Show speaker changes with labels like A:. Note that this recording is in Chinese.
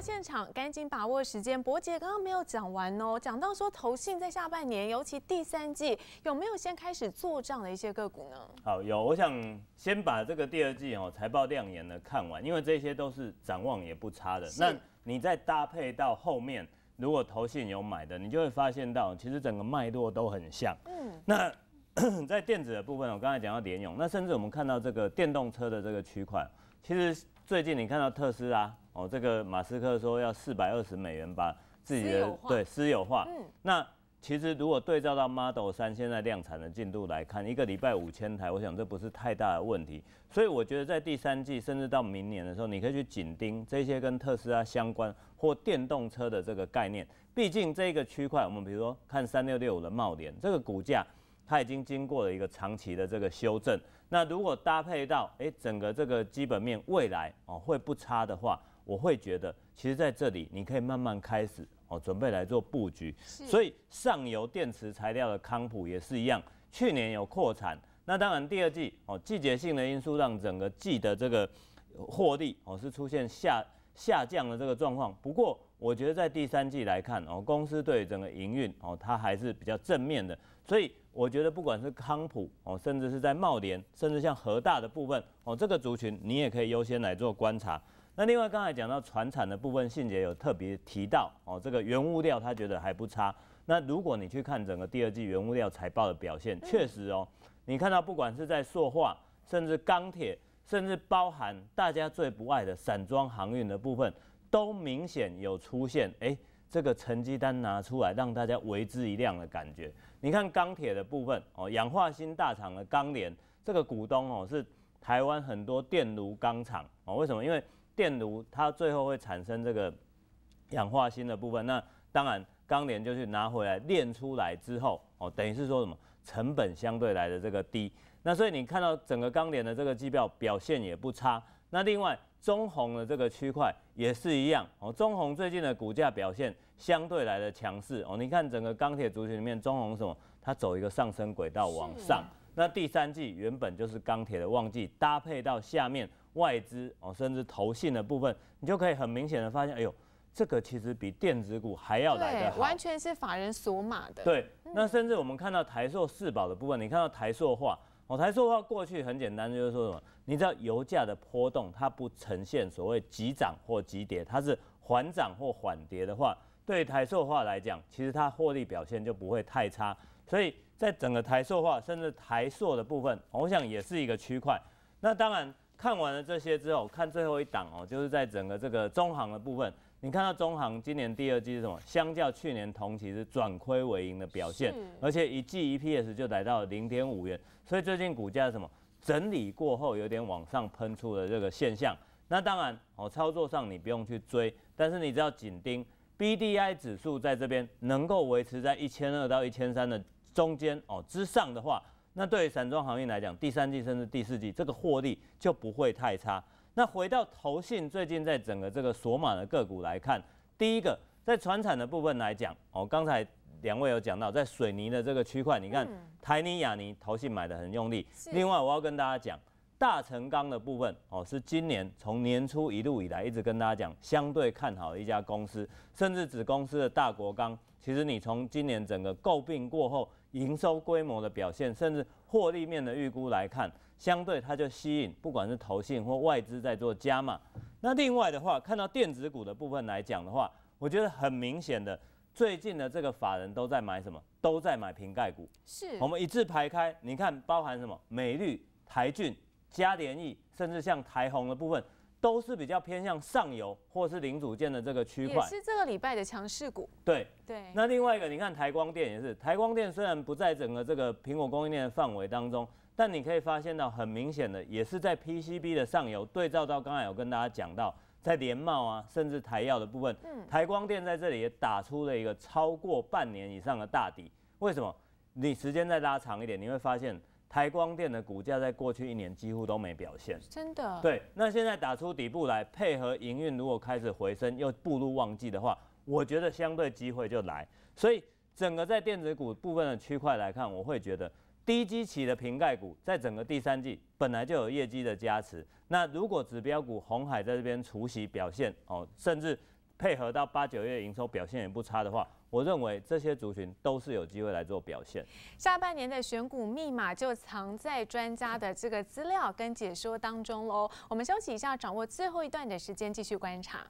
A: 现场赶紧把握时间，伯杰刚刚没有讲完哦，讲到说投信在下半年，尤其第三季有没有先开始做这样的一些个股呢？好，有，我想先把这个第二季哦财报亮眼的看完，因为这些都是展望也不差的。那你再搭配到后面，如果投信有买的，你就会发现到其实整个脉络都很像。嗯，那 在电子的部分，我刚才讲到联咏，那甚至我们看到这个电动车的这个取款。其实最近你看到特斯拉哦，这个马斯克说要四百二十美元把自己的对私有化。嗯。那其实如果对照到 Model 三现在量产的进度来看，一个礼拜五千台，我想这不是太大的问题。所以我觉得在第三季甚至到明年的时候，你可以去紧盯这些跟特斯拉相关或电动车的这个概念。毕竟这个区块，我们比如说看三六六五的茂联，这个股价它已经经过了一个长期的这个修正。那如果搭配到诶，整个这个基本面未来哦会不差的话，我会觉得其实在这里你可以慢慢开始哦准备来做布局。所以上游电池材料的康普也是一样，去年有扩产，那当然第二季哦季节性的因素让整个季的这个获利哦是出现下。下降的这个状况，不过我觉得在第三季来看哦，公司对整个营运哦，它还是比较正面的，所以我觉得不管是康普哦，甚至是在茂联，甚至像核大的部分哦，这个族群你也可以优先来做观察。那另外刚才讲到船产的部分，信杰有特别提到哦，这个原物料他觉得还不差。那如果你去看整个第二季原物料财报的表现，确实哦，你看到不管是在塑化，甚至钢铁。甚至包含大家最不爱的散装航运的部分，都明显有出现。哎，这个成绩单拿出来，让大家为之一亮的感觉。你看钢铁的部分哦，氧化锌大厂的钢联，这个股东哦是台湾很多电炉钢厂哦，为什么？因为电炉它最后会产生这个氧化锌的部分。那当然，钢联就去拿回来炼出来之后哦，等于是说什么成本相对来的这个低。那所以你看到整个钢联的这个季票表现也不差。那另外中红的这个区块也是一样哦。中红最近的股价表现相对来的强势哦。你看整个钢铁族群里面中红什么，它走一个上升轨道往上。那第三季原本就是钢铁的旺季，搭配到下面外资哦，甚至投信的部分，你就可以很明显的发现，哎呦，这个其实比电子股还要来的好。完全是法人锁码的。对。那甚至我们看到台塑四宝的部分，你看到台塑化。台塑化过去很简单，就是说什么？你知道油价的波动，它不呈现所谓急涨或急跌，它是缓涨或缓跌的话，对台塑化来讲，其实它获利表现就不会太差。所以在整个台塑化甚至台塑的部分，我想也是一个区块。那当然。看完了这些之后，看最后一档哦，就是在整个这个中行的部分，你看到中行今年第二季是什么？相较去年同期是转亏为盈的表现，而且一季一 P S 就来到零点五元，所以最近股价什么整理过后有点往上喷出的这个现象。那当然哦，操作上你不用去追，但是你要紧盯 B D I 指数在这边能够维持在一千二到一千三的中间哦之上的话。那对于散装航运来讲，第三季甚至第四季这个获利就不会太差。那回到投信最近在整个这个索马的个股来看，第一个在船产的部分来讲，哦，刚才两位有讲到，在水泥的这个区块，你看台泥、亚泥，投信买的很用力。另外，我要跟大家讲。大成钢的部分哦，是今年从年初一路以来一直跟大家讲相对看好的一家公司，甚至子公司的大国钢。其实你从今年整个购并过后营收规模的表现，甚至获利面的预估来看，相对它就吸引不管是投信或外资在做加码。那另外的话，看到电子股的部分来讲的话，我觉得很明显的，最近的这个法人都在买什么？都在买瓶盖股。是我们一字排开，你看包含什么？美绿、台骏。加联益，甚至像台红的部分，都是比较偏向上游或是零组件的这个区块，是这个礼拜的强势股。对对。那另外一个，你看台光电也是，台光电虽然不在整个这个苹果供应链的范围当中，但你可以发现到很明显的，也是在 PCB 的上游。对照到刚才有跟大家讲到，在联茂啊，甚至台药的部分，嗯，台光电在这里也打出了一个超过半年以上的大底。为什么？你时间再拉长一点，你会发现。台光电的股价在过去一年几乎都没表现，真的。对，那现在打出底部来，配合营运如果开始回升，又步入旺季的话，我觉得相对机会就来。所以整个在电子股部分的区块来看，我会觉得低基期的瓶盖股，在整个第三季本来就有业绩的加持。那如果指标股红海在这边除息表现哦，甚至。配合到八九月营收表现也不差的话，我认为这些族群都是有机会来做表现。下半年的选股密码就藏在专家的这个资料跟解说当中喽。我们休息一下，掌握最后一段的时间，继续观察。